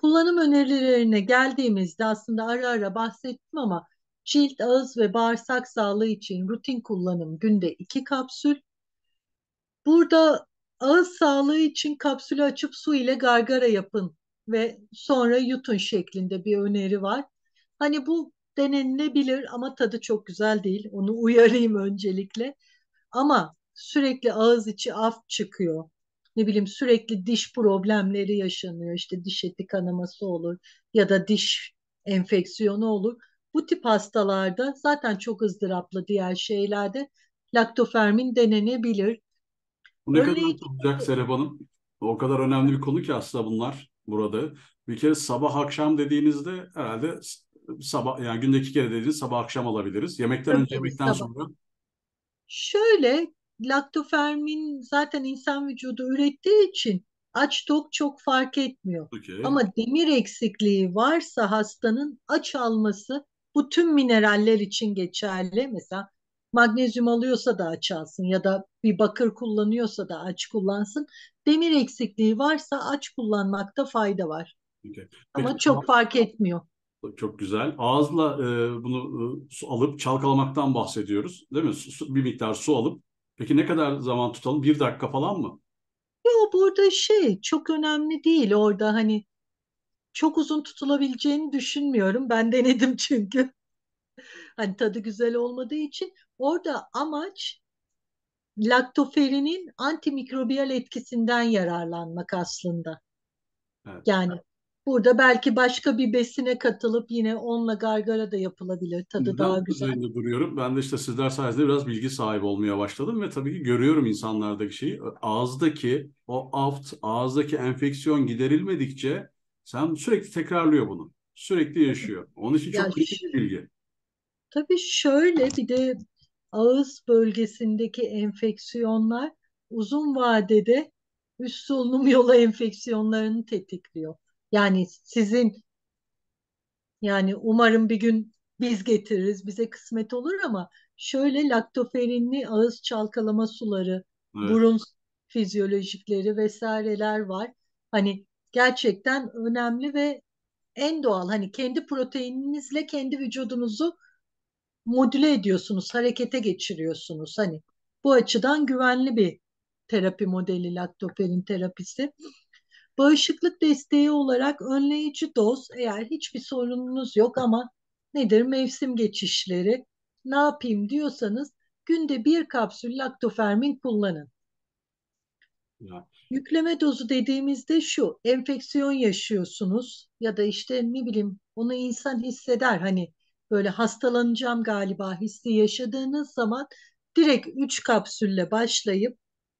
Kullanım önerilerine geldiğimizde aslında ara ara bahsettim ama cilt, ağız ve bağırsak sağlığı için rutin kullanım günde 2 kapsül. Burada ağız sağlığı için kapsülü açıp su ile gargara yapın ve sonra yutun şeklinde bir öneri var. Hani bu denenebilir ama tadı çok güzel değil. Onu uyarayım öncelikle. Ama sürekli ağız içi af çıkıyor ne bileyim sürekli diş problemleri yaşanıyor. İşte diş eti kanaması olur ya da diş enfeksiyonu olur. Bu tip hastalarda zaten çok ızdıraplı diğer şeylerde laktofermin denenebilir. Bu ne Örneğin... kadar olacak Serap Hanım? O kadar önemli bir konu ki aslında bunlar burada. Bir kere sabah akşam dediğinizde herhalde sabah yani gündeki kere dediğiniz sabah akşam alabiliriz. Yemekten önce yemekten sabah. sonra. Şöyle laktofermin zaten insan vücudu ürettiği için aç tok çok fark etmiyor. Okay. Ama demir eksikliği varsa hastanın aç alması bu tüm mineraller için geçerli. Mesela magnezyum alıyorsa da aç alsın ya da bir bakır kullanıyorsa da aç kullansın. Demir eksikliği varsa aç kullanmakta fayda var. Okay. Ama Peki, çok fark etmiyor. Çok güzel. Ağızla e, bunu e, su alıp çalkalamaktan bahsediyoruz değil mi? Su, su, bir miktar su alıp Peki ne kadar zaman tutalım? Bir dakika falan mı? Yok burada şey çok önemli değil orada hani çok uzun tutulabileceğini düşünmüyorum. Ben denedim çünkü. hani tadı güzel olmadığı için orada amaç laktoferinin antimikrobiyal etkisinden yararlanmak aslında. Evet. Yani Burada belki başka bir besine katılıp yine onunla gargara da yapılabilir. Tadı ben daha güzel. Üzerinde duruyorum. Ben de işte sizler sayesinde biraz bilgi sahibi olmaya başladım ve tabii ki görüyorum insanlardaki şeyi. Ağızdaki o aft, ağızdaki enfeksiyon giderilmedikçe sen sürekli tekrarlıyor bunu. Sürekli yaşıyor. Onun için çok yani, bir bilgi. Tabii şöyle bir de ağız bölgesindeki enfeksiyonlar uzun vadede üst solunum yolu enfeksiyonlarını tetikliyor. Yani sizin yani umarım bir gün biz getiririz bize kısmet olur ama şöyle laktoferinli ağız çalkalama suları, evet. burun fizyolojikleri vesaireler var. Hani gerçekten önemli ve en doğal hani kendi proteininizle kendi vücudunuzu modüle ediyorsunuz, harekete geçiriyorsunuz. Hani bu açıdan güvenli bir terapi modeli laktoferin terapisi. Bağışıklık desteği olarak önleyici doz eğer hiçbir sorununuz yok ama nedir mevsim geçişleri ne yapayım diyorsanız günde bir kapsül laktofermin kullanın. Ya. Yükleme dozu dediğimizde şu enfeksiyon yaşıyorsunuz ya da işte ne bileyim onu insan hisseder hani böyle hastalanacağım galiba hissi yaşadığınız zaman direkt 3 kapsülle başlayıp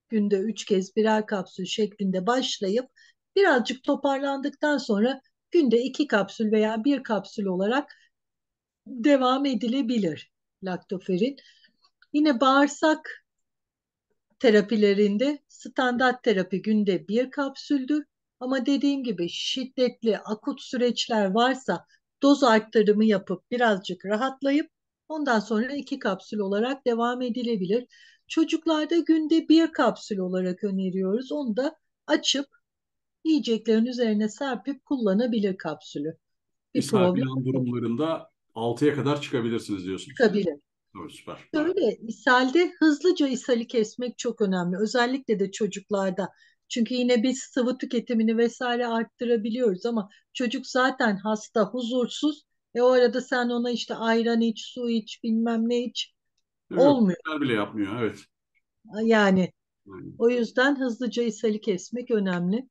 günde 3 kez birer kapsül şeklinde başlayıp birazcık toparlandıktan sonra günde iki kapsül veya bir kapsül olarak devam edilebilir laktoferin. Yine bağırsak terapilerinde standart terapi günde bir kapsüldür. Ama dediğim gibi şiddetli akut süreçler varsa doz arttırımı yapıp birazcık rahatlayıp ondan sonra iki kapsül olarak devam edilebilir. Çocuklarda günde bir kapsül olarak öneriyoruz. Onu da açıp yiyeceklerin üzerine serpip kullanabilir kapsülü. Bir problem. durumlarında 6'ya kadar çıkabilirsiniz diyorsunuz. Çıkabilir. Doğru, süper. Böyle ishalde hızlıca ishali kesmek çok önemli. Özellikle de çocuklarda. Çünkü yine biz sıvı tüketimini vesaire arttırabiliyoruz ama çocuk zaten hasta, huzursuz. E o arada sen ona işte ayran iç, su iç, bilmem ne iç. Evet, Olmuyor. bile yapmıyor, evet. Yani, yani. o yüzden hızlıca ishali kesmek önemli.